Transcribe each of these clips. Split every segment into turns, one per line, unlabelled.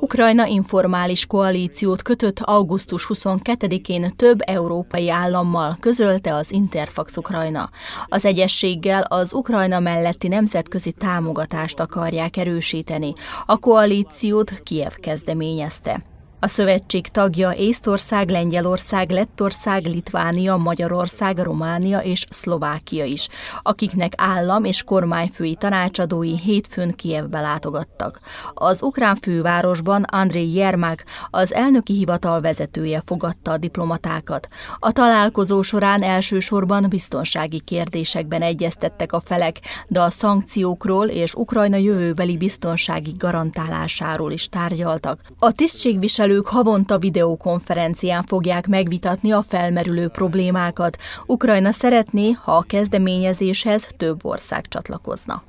Ukrajna informális koalíciót kötött augusztus 22-én több európai állammal, közölte az Interfax Ukrajna. Az egyességgel az Ukrajna melletti nemzetközi támogatást akarják erősíteni. A koalíciót Kiev kezdeményezte. A szövetség tagja Észtország, Lengyelország, Lettország, Litvánia, Magyarország, Románia és Szlovákia is, akiknek állam és kormányfői tanácsadói hétfőn Kievbe látogattak. Az ukrán fővárosban Andrei Jermák, az elnöki hivatal vezetője fogadta a diplomatákat. A találkozó során elsősorban biztonsági kérdésekben egyeztettek a felek, de a szankciókról és Ukrajna jövőbeli biztonsági garantálásáról is tárgyaltak. A tisztségviselő Képviselők havonta videokonferencián fogják megvitatni a felmerülő problémákat. Ukrajna szeretné, ha a kezdeményezéshez több ország csatlakozna.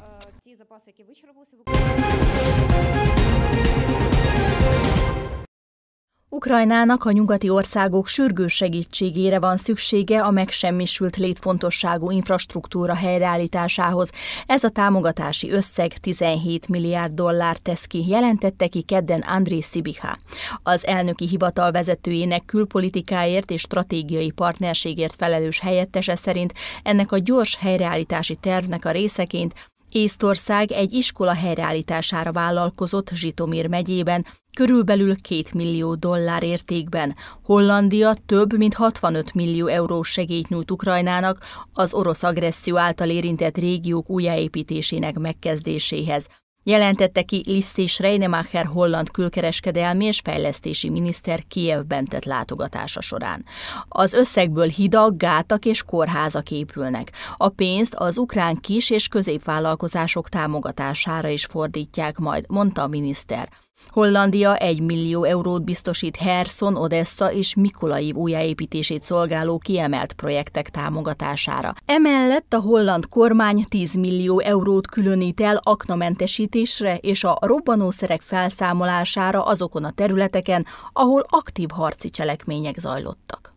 Ukrajnának a nyugati országok sürgő segítségére van szüksége a megsemmisült létfontosságú infrastruktúra helyreállításához. Ez a támogatási összeg 17 milliárd dollár tesz ki, jelentette ki kedden André Szibiha. Az elnöki hivatal vezetőjének külpolitikáért és stratégiai partnerségért felelős helyettese szerint ennek a gyors helyreállítási tervnek a részeként Észtország egy iskola helyreállítására vállalkozott Zsitomír megyében, körülbelül 2 millió dollár értékben. Hollandia több mint 65 millió eurós segélyt nyújt Ukrajnának az orosz agresszió által érintett régiók újjáépítésének megkezdéséhez jelentette ki Liszt és Reinemacher holland külkereskedelmi és fejlesztési miniszter Kievben tett látogatása során. Az összegből hidak, gátak és kórházak épülnek. A pénzt az ukrán kis- és középvállalkozások támogatására is fordítják majd, mondta a miniszter. Hollandia 1 millió eurót biztosít Herson, Odessa és Mikolaiv újjáépítését szolgáló kiemelt projektek támogatására. Emellett a holland kormány 10 millió eurót különít el aknamentesítésre és a robbanószerek felszámolására azokon a területeken, ahol aktív harci cselekmények zajlottak.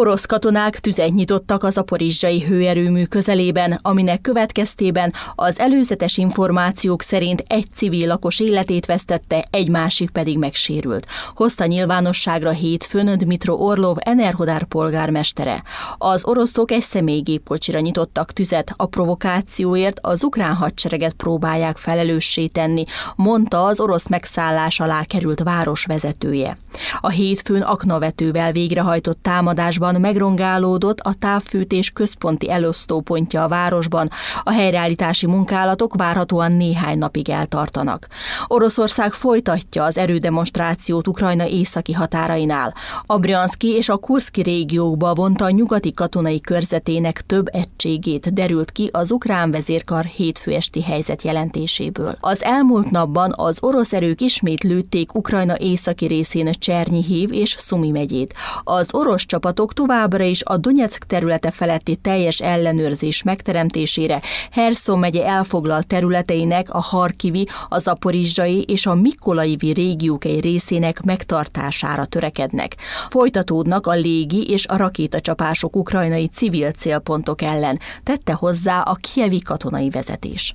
Orosz katonák tüzet nyitottak az aporizsai hőerőmű közelében, aminek következtében az előzetes információk szerint egy civil lakos életét vesztette, egy másik pedig megsérült. Hozta nyilvánosságra hétfőn Dmitro Orlov Enerhodár polgármestere. Az oroszok egy személygépkocsira nyitottak tüzet, a provokációért az ukrán hadsereget próbálják felelőssé tenni, mondta az orosz megszállás alá került város vezetője. A hétfőn aknavetővel végrehajtott támadásban Januárban megrongálódott a távfűtés központi elosztópontja a városban. A helyreállítási munkálatok várhatóan néhány napig eltartanak. Oroszország folytatja az erődemonstrációt Ukrajna északi határainál. A Brianszki és a Kurszki régiókba vonta a nyugati katonai körzetének több egységét derült ki az ukrán vezérkar hétfő esti helyzet jelentéséből. Az elmúlt napban az orosz erők ismét lőtték Ukrajna északi részén Csernyi hív és Szumi megyét. Az orosz csapatok továbbra is a Donetsk területe feletti teljes ellenőrzés megteremtésére Herszó megye elfoglalt területeinek a Harkivi, a Zaporizsai és a Mikolaivi régiók egy részének megtartására törekednek. Folytatódnak a légi és a rakétacsapások ukrajnai civil célpontok ellen, tette hozzá a kievi katonai vezetés.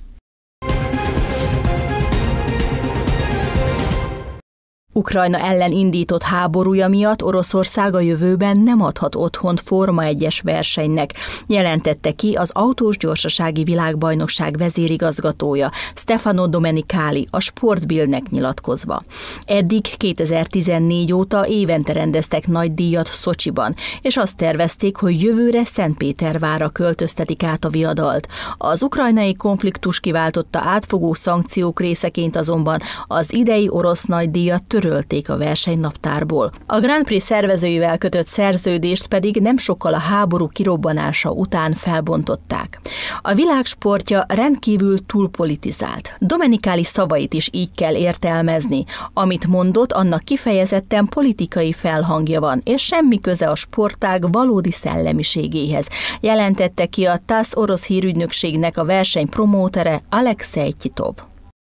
Ukrajna ellen indított háborúja miatt Oroszország a jövőben nem adhat otthont Forma 1 versenynek, jelentette ki az autós gyorsasági világbajnokság vezérigazgatója Stefano Domenicali a Sportbildnek nyilatkozva. Eddig 2014 óta évente rendeztek nagy díjat Szocsiban, és azt tervezték, hogy jövőre Szentpétervára költöztetik át a viadalt. Az ukrajnai konfliktus kiváltotta átfogó szankciók részeként azonban az idei orosz nagydíjat törő törölték a versenynaptárból. A Grand Prix szervezőivel kötött szerződést pedig nem sokkal a háború kirobbanása után felbontották. A világ sportja rendkívül túlpolitizált. Domenikáli szavait is így kell értelmezni. Amit mondott, annak kifejezetten politikai felhangja van, és semmi köze a sportág valódi szellemiségéhez, jelentette ki a TASZ orosz hírügynökségnek a verseny promótere Alexei Titov.